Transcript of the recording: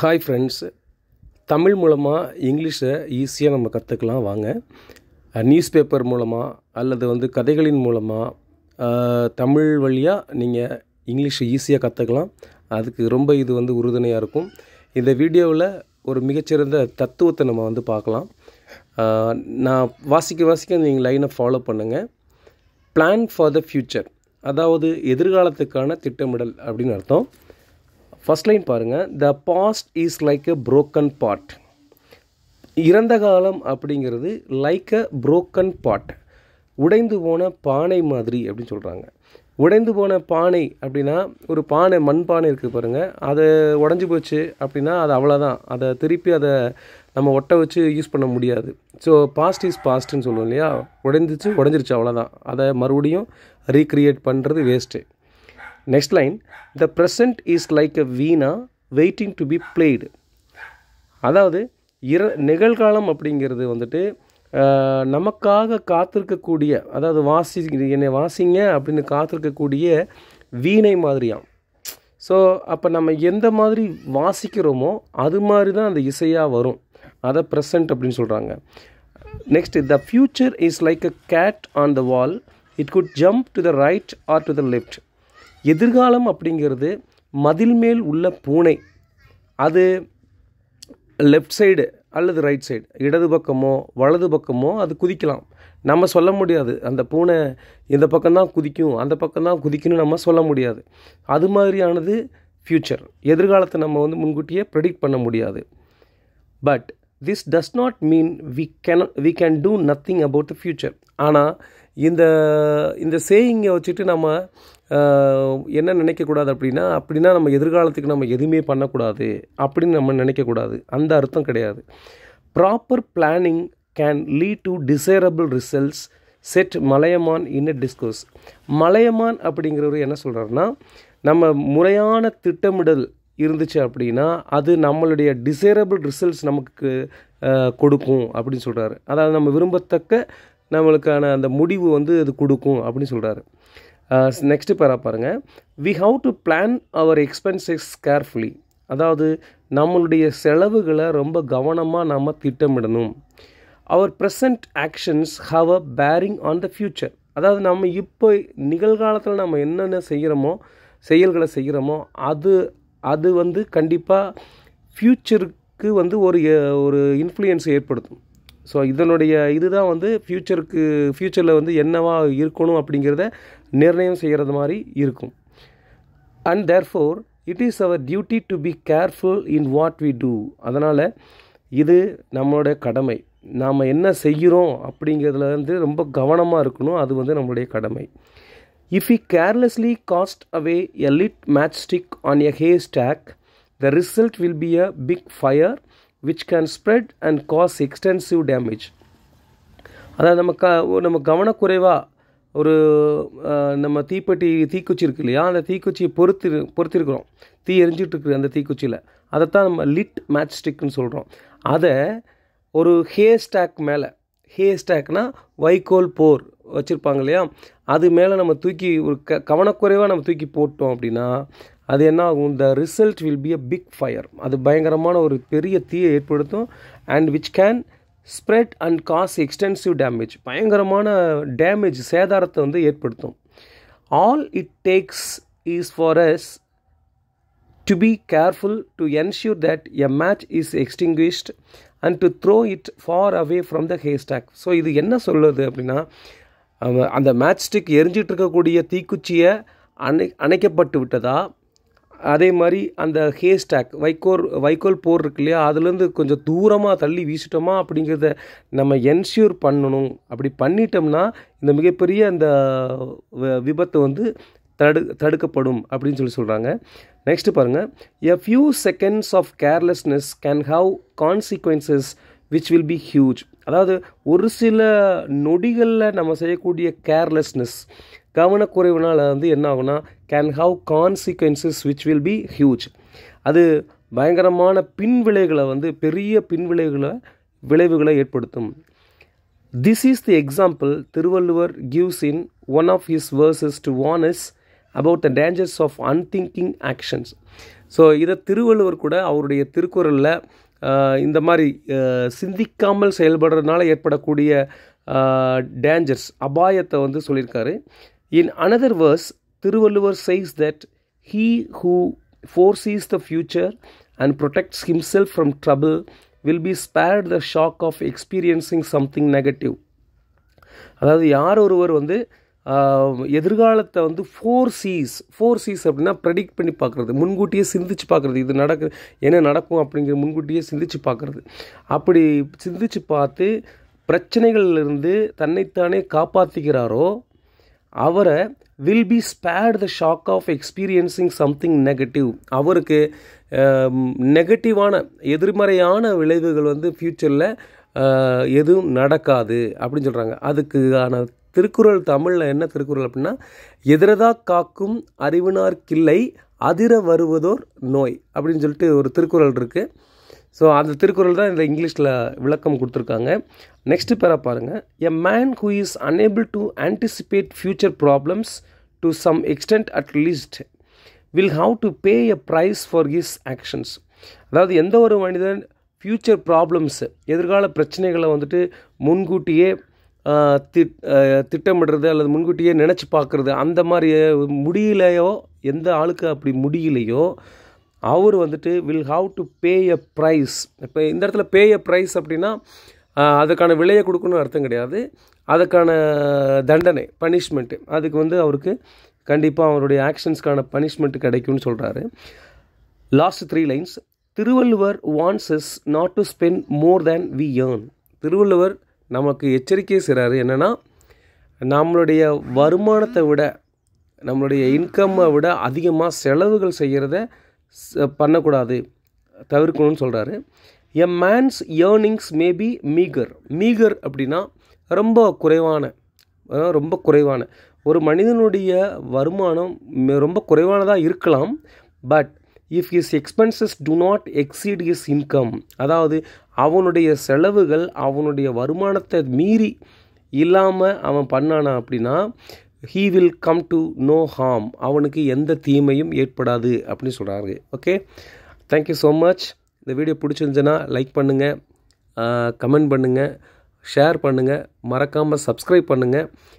hi friends Tamil மூலமாக இங்கிலீஷை ஈஸியாக நம்ம கற்றுக்கலாம் வாங்க நியூஸ் பேப்பர் மூலமாக அல்லது வந்து கதைகளின் மூலமாக தமிழ் வழியாக நீங்கள் இங்கிலீஷை ஈஸியாக கற்றுக்கலாம் அதுக்கு ரொம்ப இது வந்து உறுதுணையாக இருக்கும் இந்த வீடியோவில் ஒரு மிகச்சிறந்த தத்துவத்தை நம்ம வந்து பார்க்கலாம் நான் வாசிக்க வாசிக்க நீங்கள் லைனை ஃபாலோ பண்ணுங்கள் பிளான் ஃபார் த ஃப்யூச்சர் அதாவது எதிர்காலத்துக்கான திட்டமிடல் அப்படின்னு அர்த்தம் ஃபஸ்ட் லைன் பாருங்கள் the past is like a broken pot இறந்த காலம் அப்படிங்கிறது லைக் அ புரோக்கன் பாட் உடைந்து போன பானை மாதிரி அப்படின்னு சொல்கிறாங்க உடைந்து போன பானை அப்படின்னா ஒரு பானை மண் பானை இருக்குது பாருங்கள் அது உடஞ்சி போச்சு அப்படின்னா அது அவ்வளோதான் அதை திருப்பி அதை நம்ம ஒட்ட வச்சு யூஸ் பண்ண முடியாது ஸோ பாஸ்ட் இஸ் பாஸ்ட்டுன்னு சொல்லுவோம் இல்லையா உடைந்துச்சு உடஞ்சிருச்சு அவ்வளோதான் அதை மறுபடியும் ரீக்ரியேட் பண்ணுறது waste next line the present is like a veena waiting to be played அதாவது இர நிகழ்காலம் அப்படிங்கிறது வந்துட்டு நமக்காக காத்திருக்கக்கூடிய அதாவது வாசி என்னை வாசிங்க அப்படின்னு காத்திருக்கக்கூடிய வீணை மாதிரியாம் ஸோ அப்போ நம்ம எந்த மாதிரி வாசிக்கிறோமோ அது மாதிரி தான் அந்த இசையாக வரும் அதை ப்ரெசன்ட் அப்படின்னு சொல்கிறாங்க next the future is like a cat on the wall it could jump to the right or to the left எதிர்காலம் அப்படிங்கிறது மதில் மேல் உள்ள பூனை அது லெஃப்ட் சைடு அல்லது ரைட் சைடு இடது பக்கமோ வலது பக்கமோ அது குதிக்கலாம் நம்ம சொல்ல முடியாது அந்த பூனை இந்த பக்கம்தான் குதிக்கும் அந்த பக்கம்தான் குதிக்கும்னு நம்ம சொல்ல முடியாது அது மாதிரியானது ஃப்யூச்சர் எதிர்காலத்தை நம்ம வந்து முன்கூட்டியே ப்ரெடிக்ட் பண்ண முடியாது but this does not mean we can we can do nothing about the future ஆனால் இந்த இந்த சேயிங்கை வச்சுட்டு நம்ம என்ன நினைக்கக்கூடாது அப்படின்னா அப்படின்னா நம்ம எதிர்காலத்துக்கு நம்ம எதுவுமே பண்ணக்கூடாது அப்படின்னு நம்ம நினைக்கக்கூடாது அந்த அர்த்தம் கிடையாது proper planning can lead to desirable results said Malayaman in discourse Malayaman அப்படிங்கிறவர் என்ன சொல்கிறாருன்னா நம்ம முறையான திட்டமிடல் இருந்துச்சு அப்படின்னா அது நம்மளுடைய டிசைரபிள் ரிசல்ட்ஸ் நமக்கு கொடுக்கும் அப்படின்னு சொல்கிறாரு அதாவது நம்ம விரும்பத்தக்க நம்மளுக்கான அந்த முடிவு வந்து அது கொடுக்கும் அப்படின்னு சொல்கிறாரு நெக்ஸ்ட்டு பேரா பாருங்கள் we have to plan our expenses carefully அதாவது நம்மளுடைய செலவுகளை ரொம்ப கவனமாக நாம் திட்டமிடணும் our present actions have a bearing on the future அதாவது நம்ம இப்போ நிகழ்காலத்தில் நம்ம என்னென்ன செய்கிறோமோ செயல்களை செய்கிறோமோ அது அது வந்து கண்டிப்பாக ஃப்யூச்சருக்கு வந்து ஒரு ஒரு இன்ஃப்ளூயன்ஸை ஏற்படுத்தும் ஸோ இதனுடைய இதுதான் வந்து ஃப்யூச்சருக்கு ஃப்யூச்சரில் வந்து என்னவா இருக்கணும் அப்படிங்கிறத நிர்ணயம் செய்கிறது மாதிரி இருக்கும் and therefore it is our duty to be careful in what we do அதனால் இது நம்மளோட கடமை நாம் என்ன செய்கிறோம் அப்படிங்கிறதுல வந்து ரொம்ப கவனமாக இருக்கணும் அது வந்து நம்மளுடைய கடமை if we carelessly cast away a lit matchstick on a haystack the result will be a big fire which can spread and cause extensive damage அதாவது நம்ம க நம்ம கவனக்குறைவாக ஒரு நம்ம தீப்பெட்டி தீக்குச்சி இருக்கு இல்லையா அந்த தீக்குச்சியை பொறுத்து பொறுத்திருக்கிறோம் தீ எரிஞ்சிட்ருக்கு அந்த தீக்குச்சியில் அதைத்தான் நம்ம லிட் மேட்ச் ஸ்டிக்னு சொல்கிறோம் அதை ஒரு ஹே ஸ்டாக் மேலே ஹே ஸ்டாக்னால் வைகோல் போர் வச்சுருப்பாங்க இல்லையா அது மேலே நம்ம தூக்கி ஒரு க கவனக்குறைவாக நம்ம தூக்கி போட்டோம் அப்படின்னா அது என்ன ஆகும் the result will be a big fire அது பயங்கரமான ஒரு பெரிய தீயை ஏற்படுத்தும் and which can spread and cause extensive damage பயங்கரமான டேமேஜ் சேதாரத்தை வந்து ஏற்படுத்தும் all it takes is for us to be careful to ensure that a match is extinguished and to throw it far away from the haystack so இது என்ன சொல்லுது அப்படின்னா அந்த match stick எரிஞ்சிட்டு இருக்கக்கூடிய தீக்குச்சியை அணை அணைக்கப்பட்டு விட்டதா அதே மாதிரி அந்த ஹே ஸ்டாக் வைக்கோல் வைக்கோல் போர் இருக்கு இல்லையா அதுலேருந்து கொஞ்சம் தூரமாக தள்ளி வீசிட்டோமா அப்படிங்கிறத நம்ம என்ஷூர் பண்ணணும் அப்படி பண்ணிட்டோம்னா இந்த மிகப்பெரிய அந்த விபத்து வந்து தடு தடுக்கப்படும் அப்படின்னு சொல்லி சொல்கிறாங்க நெக்ஸ்ட் பாருங்கள் a few seconds of carelessness can have consequences which will be huge அதாவது ஒரு சில நொடிகளில் நம்ம செய்யக்கூடிய கேர்லெஸ்னஸ் கவனக்குறைவுனால் வந்து என்ன ஆகும்னா can have consequences which will be huge அது பயங்கரமான பின்விளைவுகளை வந்து பெரிய பின்விளைவுகளை விளைவுகளை ஏற்படுத்தும் this is the example Thiruvalluvar gives in one of his verses to warns about the dangers of unthinking actions so இதை திருவள்ளுவர் கூட அவருடைய திருக்குறளில் இந்த மாதிரி சிந்திக்காமல் செயல்படுறதுனால ஏற்படக்கூடிய டேஞ்சர்ஸ் அபாயத்தை வந்து சொல்லியிருக்காரு In another verse, Tiruvalluvar says that he who foresees the future and protects himself from trouble will be spared the shock of experiencing something negative அதாவது யார் ஒருவர் வந்து எதிர்காலத்தை வந்து ஃபோர் சீஸ் ஃபோர் சீஸ் அப்படின்னா ப்ரெடிக்ட் பண்ணி பார்க்குறது முன்கூட்டியே சிந்திச்சு பார்க்குறது இது நடக்கு என்ன நடக்கும் அப்படிங்கிற முன்கூட்டியே சிந்திச்சு பார்க்குறது அப்படி சிந்திச்சு பார்த்து பிரச்சனைகள்லேருந்து தன்னைத்தானே காப்பாற்றிக்கிறாரோ அவரை will be spared the shock of experiencing something negative அவருக்கு நெகட்டிவான um, எதிர்மறையான விளைவுகள் வந்து ஃப்யூச்சரில் uh, எதுவும் நடக்காது அப்படின்னு சொல்கிறாங்க அதுக்கான திருக்குறள் தமிழில் என்ன திருக்குறள் அப்படின்னா எதிரதா காக்கும் அறிவினார் கிள்ளை அதிர வருவதோர் நோய் அப்படின்னு சொல்லிட்டு ஒரு திருக்குறள் இருக்குது ஸோ அந்த திருக்குறள் தான் இந்த இங்கிலீஷில் விளக்கம் கொடுத்துருக்காங்க நெக்ஸ்ட்டு பேரை பாருங்கள் a man who is unable to anticipate future problems to some extent at least will have to pay a price for his actions அதாவது எந்த ஒரு மனிதன் ஃப்யூச்சர் ப்ராப்ளம்ஸு எதிர்கால பிரச்சனைகளை வந்துட்டு முன்கூட்டியே தி திட்டமிடுறது அல்லது முன்கூட்டியே நினச்சி பார்க்குறது அந்த மாதிரி முடியலையோ எந்த ஆளுக்கு அப்படி முடியலையோ அவர் வந்துட்டு will have to pay a price இப்போ இந்த இடத்துல பே எ ப்ரைஸ் அப்படின்னா அதுக்கான விலையை கொடுக்கணும்னு அர்த்தம் கிடையாது அதுக்கான தண்டனை பனிஷ்மெண்ட்டு அதுக்கு வந்து அவருக்கு கண்டிப்பாக அவருடைய ஆக்ஷன்ஸ்க்கான பனிஷ்மெண்ட் கிடைக்கும்னு சொல்கிறாரு last three lines Thiruvalluvar warns is not to spend more than we earn Thiruvalluvar நமக்கு எச்சரிக்கை செய்கிறாரு என்னென்னா நம்மளுடைய வருமானத்தை விட நம்மளுடைய இன்கம்மை விட அதிகமாக செலவுகள் செய்கிறத பண்ணக்கூடாது தவிர்க்கணும்னு சொல்கிறாரு a man's earnings may be meagre meagre அப்படின்னா ரொம்ப குறைவான ரொம்ப குறைவான ஒரு மனிதனுடைய வருமானம் ரொம்ப குறைவானதாக இருக்கலாம் but if his expenses do not exceed his income அதாவது அவனுடைய செலவுகள் அவனுடைய வருமானத்தை மீறி இல்லாமல் அவன் பண்ணானா அப்படின்னா he will come to no harm அவனுக்கு எந்த தீமையும் ஏற்படாது அப்படின்னு சொல்கிறாரு ஓகே தேங்க்யூ ஸோ மச் இந்த வீடியோ பிடிச்சிருந்துச்சுன்னா லைக் பண்ணுங்கள் கமெண்ட் பண்ணுங்கள் ஷேர் பண்ணுங்கள் மறக்காமல் சப்ஸ்கிரைப் பண்ணுங்கள்